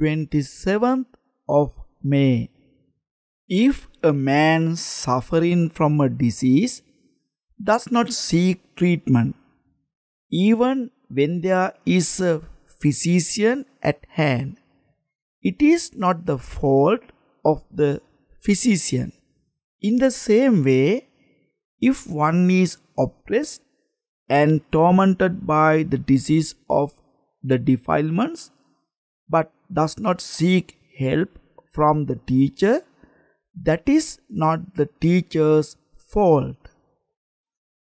27th of May. If a man suffering from a disease does not seek treatment, even when there is a physician at hand, it is not the fault of the physician. In the same way, if one is oppressed and tormented by the disease of the defilements, but does not seek help from the teacher, that is not the teacher's fault.